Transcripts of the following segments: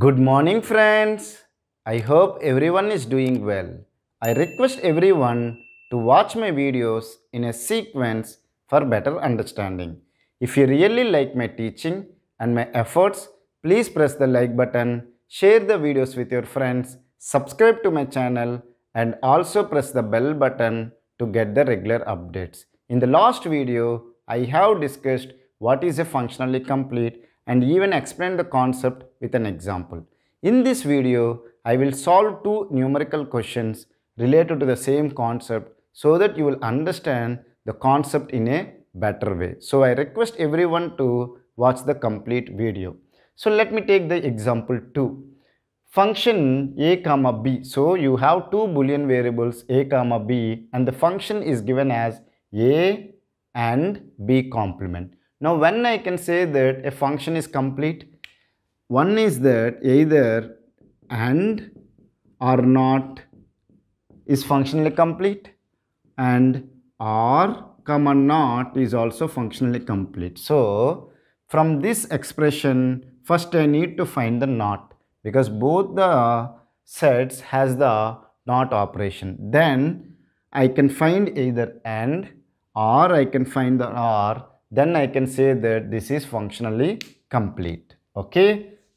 Good morning friends. I hope everyone is doing well. I request everyone to watch my videos in a sequence for better understanding. If you really like my teaching and my efforts, please press the like button, share the videos with your friends, subscribe to my channel and also press the bell button to get the regular updates. In the last video, I have discussed what is a functionally complete and even explain the concept with an example. In this video, I will solve two numerical questions related to the same concept so that you will understand the concept in a better way. So I request everyone to watch the complete video. So let me take the example 2. Function a comma b. So you have two boolean variables a comma b and the function is given as a and b complement. Now when I can say that a function is complete, one is that either and or not is functionally complete and or comma not is also functionally complete. So from this expression first I need to find the not because both the sets has the not operation. Then I can find either and or I can find the or then I can say that this is functionally complete. Okay.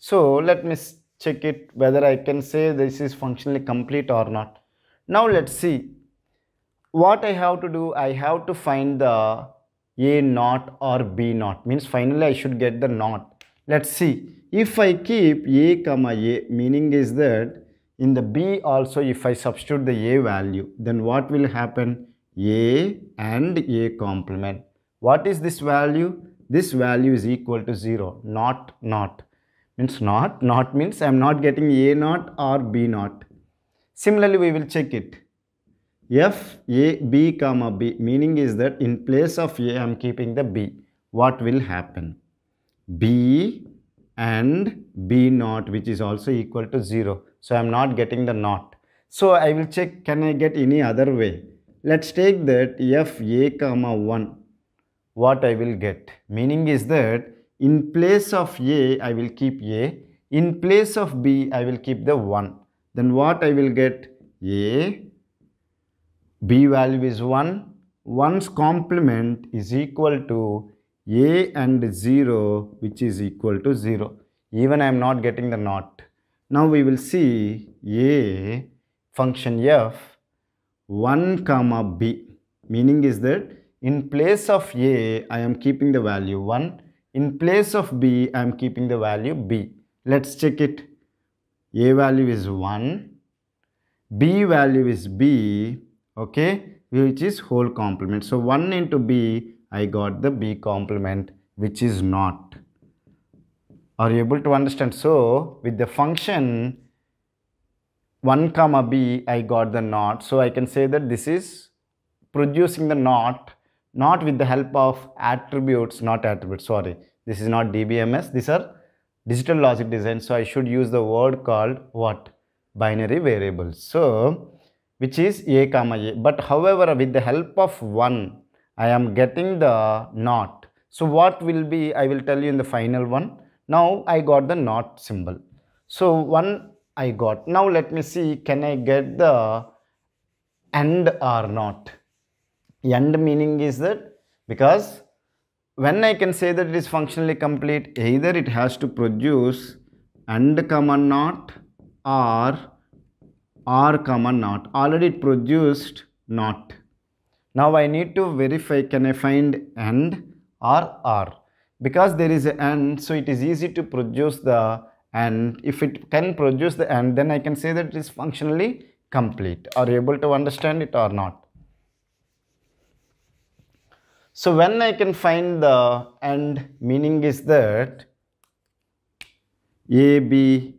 So let me check it whether I can say this is functionally complete or not. Now let's see what I have to do. I have to find the A naught or B naught means finally I should get the naught. Let's see if I keep A comma A meaning is that in the B also if I substitute the A value then what will happen? A and A complement what is this value? This value is equal to 0, not not. Means not, not means I am not getting A naught or B naught. Similarly, we will check it. F A B comma B meaning is that in place of A I am keeping the B. What will happen? B and B naught which is also equal to 0. So I am not getting the naught. So I will check can I get any other way. Let's take that F A comma 1 what I will get. Meaning is that in place of A, I will keep A. In place of B, I will keep the 1. Then what I will get? A, B value is 1. 1's complement is equal to A and 0 which is equal to 0. Even I am not getting the not. Now we will see A function f 1 comma b meaning is that in place of A, I am keeping the value 1. In place of B, I am keeping the value B. Let's check it. A value is 1. B value is B. Okay. Which is whole complement. So 1 into B, I got the B complement which is not. Are you able to understand? So with the function 1 comma b I got the not. So I can say that this is producing the not not with the help of attributes, not attributes, sorry. This is not DBMS. These are digital logic design. So I should use the word called what? Binary variables. So which is a comma a. But however, with the help of one, I am getting the not. So what will be, I will tell you in the final one. Now I got the not symbol. So one I got. Now let me see, can I get the and or not? end meaning is that because when I can say that it is functionally complete, either it has to produce and comma not or or comma not. Already it produced not. Now I need to verify can I find and or r because there is an and so it is easy to produce the and if it can produce the and then I can say that it is functionally complete. Are you able to understand it or not? So when I can find the end meaning is that AB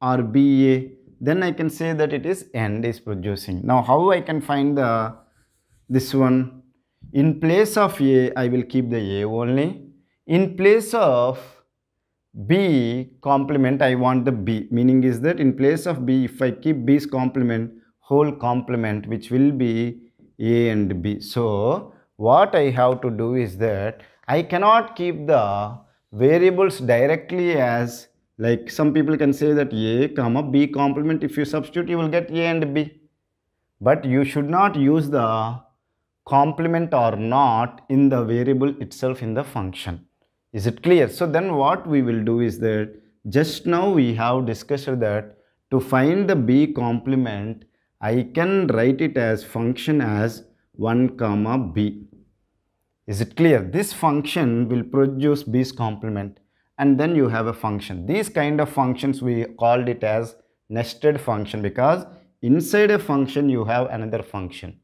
or BA then I can say that it is end is producing. Now how I can find the this one in place of A I will keep the A only in place of B complement I want the B meaning is that in place of B if I keep B's complement whole complement which will be A and B. So what I have to do is that I cannot keep the variables directly as like some people can say that a comma b complement if you substitute you will get a and b but you should not use the complement or not in the variable itself in the function is it clear so then what we will do is that just now we have discussed that to find the b complement i can write it as function as 1 comma b is it clear? This function will produce B's complement and then you have a function. These kind of functions we called it as nested function because inside a function you have another function.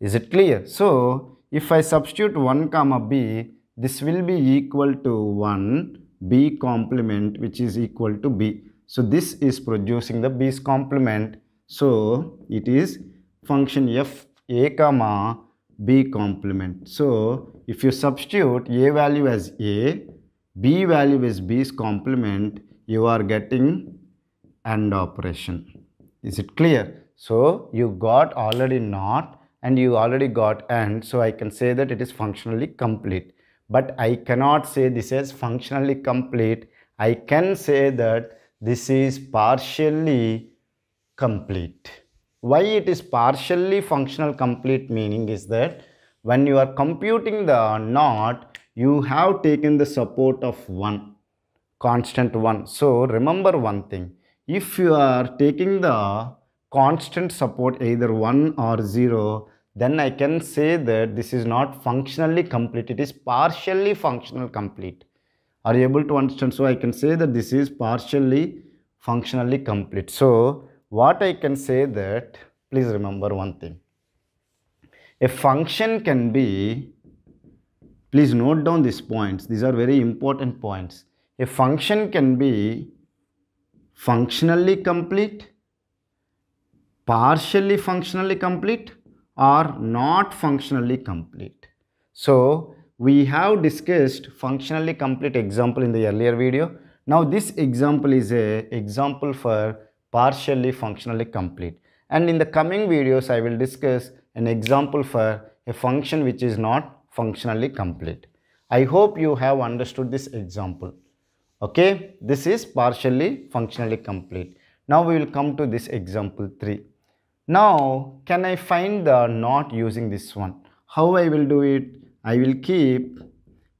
Is it clear? So, if I substitute 1 comma b, this will be equal to 1 b complement which is equal to b. So, this is producing the b's complement. So, it is function f a comma B complement. So, if you substitute A value as A, B value as B's complement, you are getting AND operation. Is it clear? So, you got already NOT and you already got AND. So, I can say that it is functionally complete. But I cannot say this is functionally complete. I can say that this is partially complete why it is partially functional complete meaning is that when you are computing the not you have taken the support of one constant one so remember one thing if you are taking the constant support either 1 or 0 then I can say that this is not functionally complete it is partially functional complete are you able to understand so I can say that this is partially functionally complete so what I can say that, please remember one thing. A function can be, please note down these points, these are very important points. A function can be functionally complete, partially functionally complete or not functionally complete. So, we have discussed functionally complete example in the earlier video. Now, this example is a example for partially functionally complete. And in the coming videos, I will discuss an example for a function which is not functionally complete. I hope you have understood this example. Okay, this is partially functionally complete. Now we will come to this example 3. Now, can I find the not using this one? How I will do it? I will keep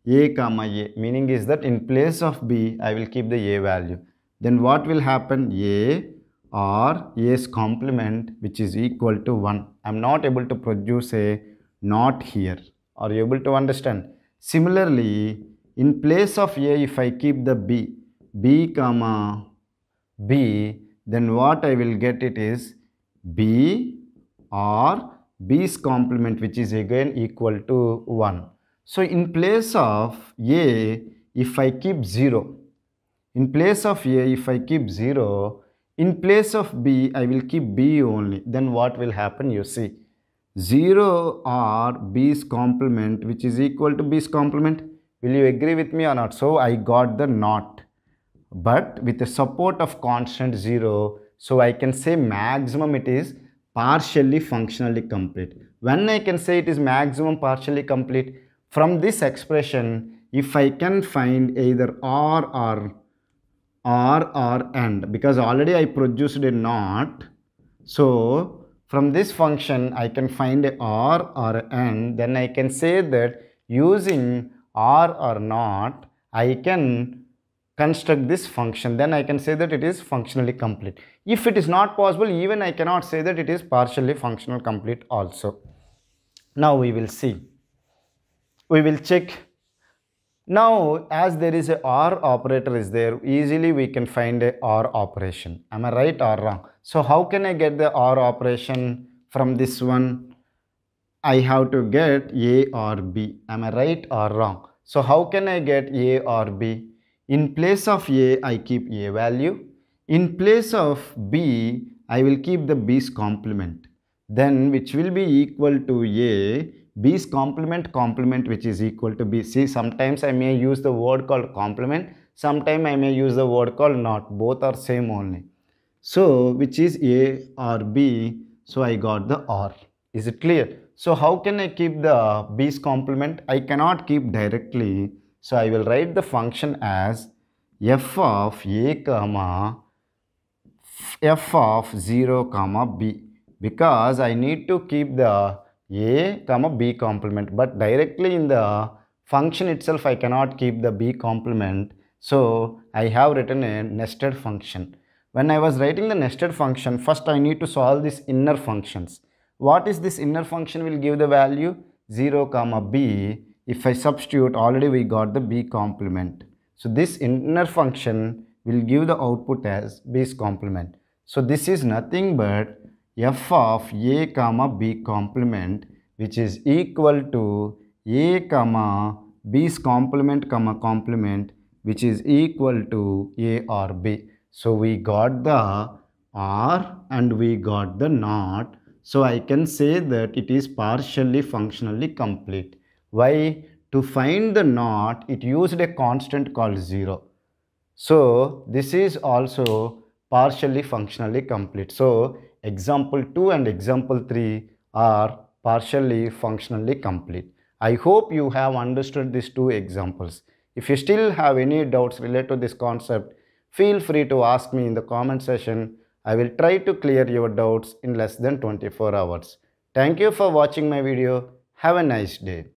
a comma a meaning is that in place of b I will keep the a value. Then what will happen? a or A's complement which is equal to 1. I am not able to produce a not here. Are you able to understand? Similarly, in place of A if I keep the B, B comma B, then what I will get it is B or B's complement which is again equal to 1. So in place of A, if I keep 0, in place of A, if I keep 0, in place of B, I will keep B only. Then what will happen? You see, 0 or B's complement, which is equal to B's complement. Will you agree with me or not? So, I got the not. But with the support of constant 0, so I can say maximum it is partially functionally complete. When I can say it is maximum partially complete, from this expression, if I can find either R or or or and because already I produced a not so from this function I can find a or or and then I can say that using or or not I can construct this function then I can say that it is functionally complete if it is not possible even I cannot say that it is partially functional complete also now we will see we will check now, as there is a OR operator is there, easily we can find a OR operation. Am I right or wrong? So, how can I get the OR operation from this one? I have to get A or B. Am I right or wrong? So, how can I get A or B? In place of A, I keep A value. In place of B, I will keep the B's complement. Then, which will be equal to A B's complement complement which is equal to B. See sometimes I may use the word called complement, sometimes I may use the word called not. Both are same only. So which is A or B. So I got the R. Is it clear? So how can I keep the B's complement? I cannot keep directly. So I will write the function as f of A comma f of 0 comma b because I need to keep the a comma B complement but directly in the function itself I cannot keep the B complement so I have written a nested function. When I was writing the nested function first I need to solve this inner functions. What is this inner function will give the value 0 comma B if I substitute already we got the B complement. So this inner function will give the output as B's complement. So this is nothing but f of a comma b complement which is equal to a comma b's complement comma complement which is equal to a or b. So we got the R and we got the not. So I can say that it is partially functionally complete. Why? To find the not, it used a constant called 0. So this is also partially functionally complete. So example 2 and example 3 are partially functionally complete. I hope you have understood these two examples. If you still have any doubts related to this concept, feel free to ask me in the comment section. I will try to clear your doubts in less than 24 hours. Thank you for watching my video. Have a nice day.